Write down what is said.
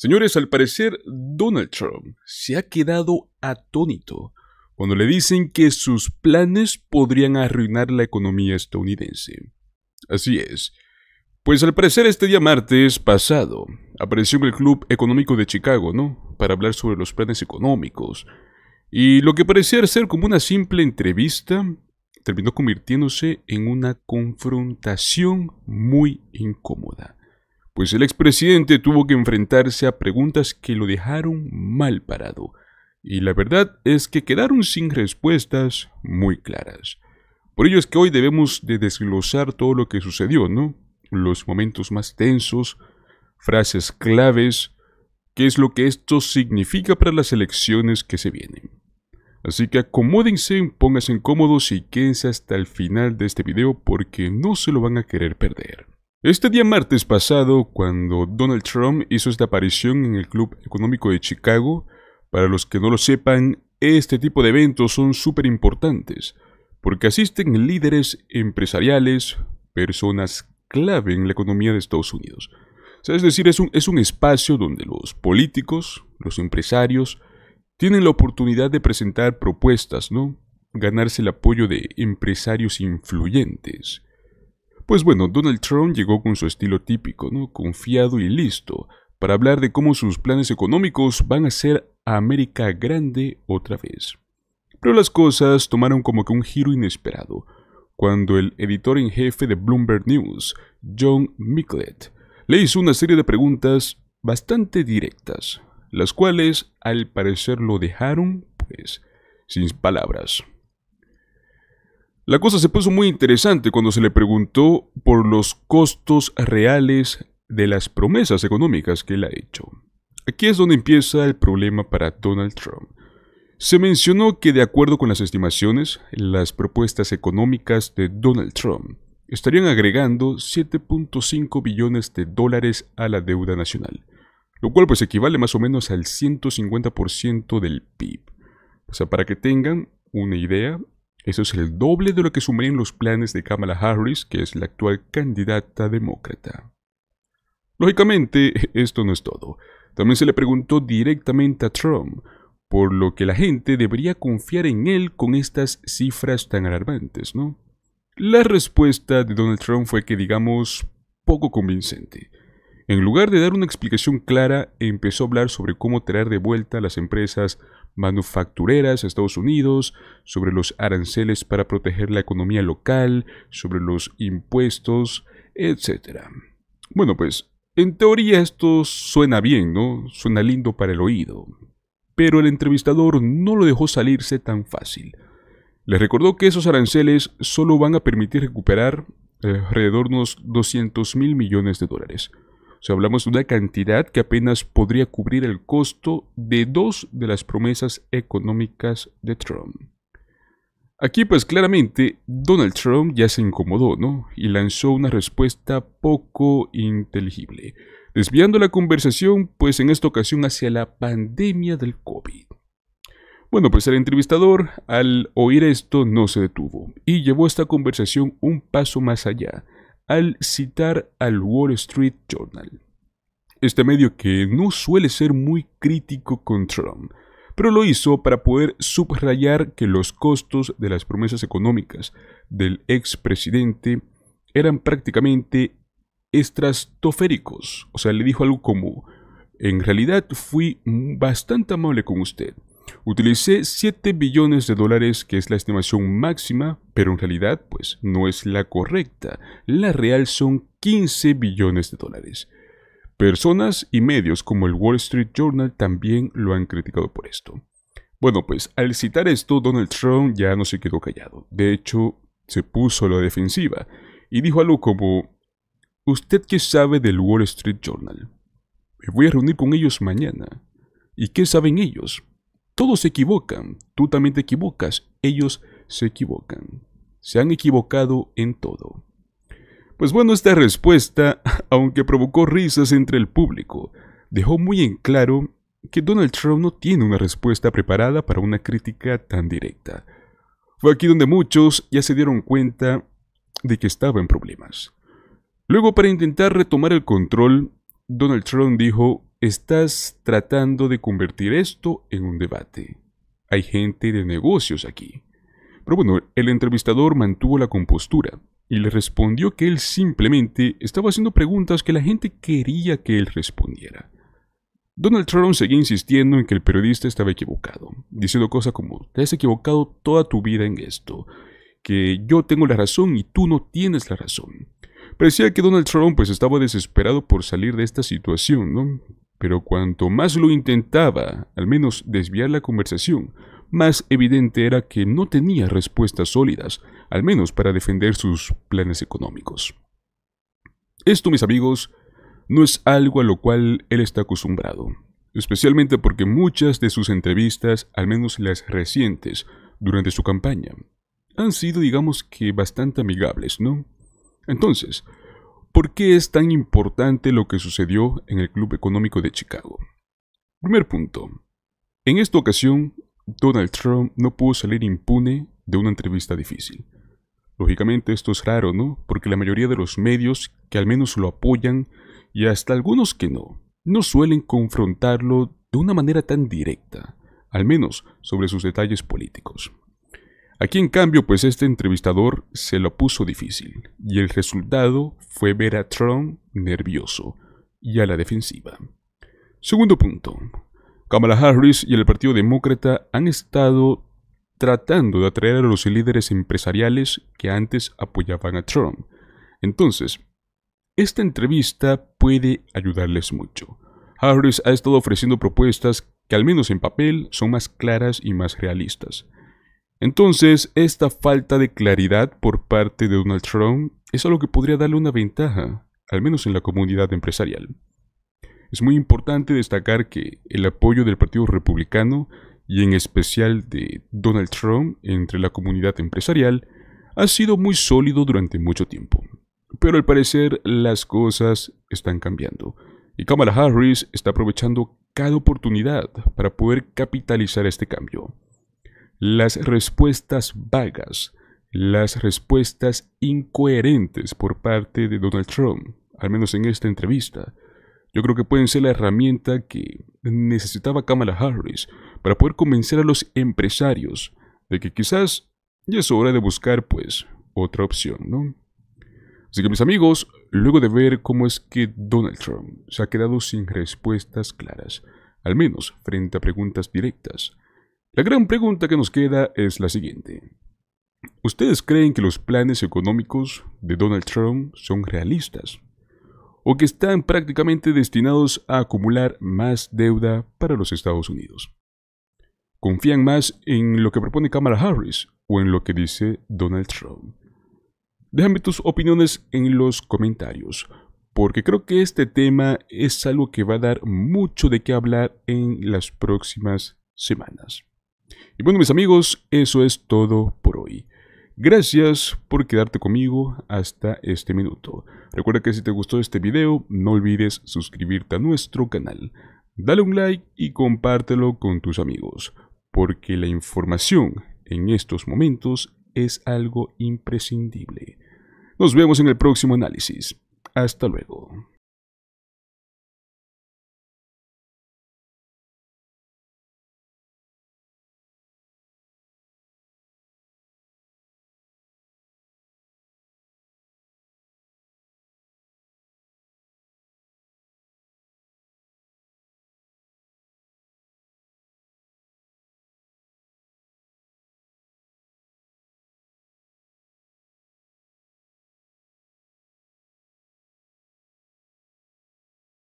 Señores, al parecer Donald Trump se ha quedado atónito cuando le dicen que sus planes podrían arruinar la economía estadounidense. Así es. Pues al parecer este día martes pasado apareció en el Club Económico de Chicago, ¿no? Para hablar sobre los planes económicos. Y lo que parecía ser como una simple entrevista terminó convirtiéndose en una confrontación muy incómoda pues el expresidente tuvo que enfrentarse a preguntas que lo dejaron mal parado, y la verdad es que quedaron sin respuestas muy claras. Por ello es que hoy debemos de desglosar todo lo que sucedió, ¿no? Los momentos más tensos, frases claves, qué es lo que esto significa para las elecciones que se vienen. Así que acomódense, pónganse cómodos y quédense hasta el final de este video porque no se lo van a querer perder. Este día martes pasado, cuando Donald Trump hizo esta aparición en el Club Económico de Chicago, para los que no lo sepan, este tipo de eventos son súper importantes, porque asisten líderes empresariales, personas clave en la economía de Estados Unidos. es decir, es un, es un espacio donde los políticos, los empresarios, tienen la oportunidad de presentar propuestas, ¿no? Ganarse el apoyo de empresarios influyentes. Pues bueno, Donald Trump llegó con su estilo típico, ¿no? Confiado y listo, para hablar de cómo sus planes económicos van a hacer a América grande otra vez. Pero las cosas tomaron como que un giro inesperado, cuando el editor en jefe de Bloomberg News, John Micklet, le hizo una serie de preguntas bastante directas, las cuales al parecer lo dejaron, pues, sin palabras. La cosa se puso muy interesante cuando se le preguntó por los costos reales de las promesas económicas que él ha hecho. Aquí es donde empieza el problema para Donald Trump. Se mencionó que de acuerdo con las estimaciones, las propuestas económicas de Donald Trump estarían agregando 7.5 billones de dólares a la deuda nacional, lo cual pues equivale más o menos al 150% del PIB. O sea, para que tengan una idea, eso es el doble de lo que sumarían los planes de Kamala Harris, que es la actual candidata demócrata. Lógicamente, esto no es todo. También se le preguntó directamente a Trump, por lo que la gente debería confiar en él con estas cifras tan alarmantes, ¿no? La respuesta de Donald Trump fue que digamos poco convincente. En lugar de dar una explicación clara, empezó a hablar sobre cómo traer de vuelta a las empresas manufactureras a Estados Unidos, sobre los aranceles para proteger la economía local, sobre los impuestos, etc. Bueno, pues, en teoría esto suena bien, ¿no? Suena lindo para el oído. Pero el entrevistador no lo dejó salirse tan fácil. Le recordó que esos aranceles solo van a permitir recuperar eh, alrededor de unos 200 mil millones de dólares. O hablamos de una cantidad que apenas podría cubrir el costo de dos de las promesas económicas de Trump. Aquí pues claramente Donald Trump ya se incomodó, ¿no? Y lanzó una respuesta poco inteligible, desviando la conversación pues en esta ocasión hacia la pandemia del COVID. Bueno, pues el entrevistador al oír esto no se detuvo y llevó esta conversación un paso más allá, al citar al Wall Street Journal. Este medio que no suele ser muy crítico con Trump, pero lo hizo para poder subrayar que los costos de las promesas económicas del expresidente eran prácticamente estratosféricos. O sea, le dijo algo como, en realidad fui bastante amable con usted, Utilicé 7 billones de dólares, que es la estimación máxima, pero en realidad pues no es la correcta. La real son 15 billones de dólares. Personas y medios como el Wall Street Journal también lo han criticado por esto. Bueno, pues al citar esto, Donald Trump ya no se quedó callado. De hecho, se puso a la defensiva y dijo algo como, ¿Usted qué sabe del Wall Street Journal? Me voy a reunir con ellos mañana. ¿Y qué saben ellos? Todos se equivocan, tú también te equivocas, ellos se equivocan. Se han equivocado en todo. Pues bueno, esta respuesta, aunque provocó risas entre el público, dejó muy en claro que Donald Trump no tiene una respuesta preparada para una crítica tan directa. Fue aquí donde muchos ya se dieron cuenta de que estaba en problemas. Luego, para intentar retomar el control, Donald Trump dijo Estás tratando de convertir esto en un debate. Hay gente de negocios aquí. Pero bueno, el entrevistador mantuvo la compostura y le respondió que él simplemente estaba haciendo preguntas que la gente quería que él respondiera. Donald Trump seguía insistiendo en que el periodista estaba equivocado, diciendo cosas como, te has equivocado toda tu vida en esto, que yo tengo la razón y tú no tienes la razón. Parecía que Donald Trump pues estaba desesperado por salir de esta situación, ¿no? Pero cuanto más lo intentaba, al menos desviar la conversación, más evidente era que no tenía respuestas sólidas, al menos para defender sus planes económicos. Esto, mis amigos, no es algo a lo cual él está acostumbrado, especialmente porque muchas de sus entrevistas, al menos las recientes, durante su campaña, han sido digamos que bastante amigables, ¿no? Entonces, ¿Por qué es tan importante lo que sucedió en el Club Económico de Chicago? Primer punto. En esta ocasión, Donald Trump no pudo salir impune de una entrevista difícil. Lógicamente esto es raro, ¿no? Porque la mayoría de los medios que al menos lo apoyan, y hasta algunos que no, no suelen confrontarlo de una manera tan directa, al menos sobre sus detalles políticos. Aquí en cambio, pues este entrevistador se lo puso difícil, y el resultado fue ver a Trump nervioso y a la defensiva. Segundo punto. Kamala Harris y el Partido Demócrata han estado tratando de atraer a los líderes empresariales que antes apoyaban a Trump. Entonces, esta entrevista puede ayudarles mucho. Harris ha estado ofreciendo propuestas que al menos en papel son más claras y más realistas. Entonces, esta falta de claridad por parte de Donald Trump es algo que podría darle una ventaja, al menos en la comunidad empresarial. Es muy importante destacar que el apoyo del Partido Republicano y en especial de Donald Trump entre la comunidad empresarial ha sido muy sólido durante mucho tiempo. Pero al parecer las cosas están cambiando y Kamala Harris está aprovechando cada oportunidad para poder capitalizar este cambio las respuestas vagas, las respuestas incoherentes por parte de Donald Trump, al menos en esta entrevista. Yo creo que pueden ser la herramienta que necesitaba Kamala Harris para poder convencer a los empresarios de que quizás ya es hora de buscar pues otra opción, ¿no? Así que mis amigos, luego de ver cómo es que Donald Trump se ha quedado sin respuestas claras, al menos frente a preguntas directas, la gran pregunta que nos queda es la siguiente. ¿Ustedes creen que los planes económicos de Donald Trump son realistas? ¿O que están prácticamente destinados a acumular más deuda para los Estados Unidos? ¿Confían más en lo que propone Kamala Harris o en lo que dice Donald Trump? Déjame tus opiniones en los comentarios, porque creo que este tema es algo que va a dar mucho de qué hablar en las próximas semanas. Y bueno, mis amigos, eso es todo por hoy. Gracias por quedarte conmigo hasta este minuto. Recuerda que si te gustó este video, no olvides suscribirte a nuestro canal. Dale un like y compártelo con tus amigos, porque la información en estos momentos es algo imprescindible. Nos vemos en el próximo análisis. Hasta luego.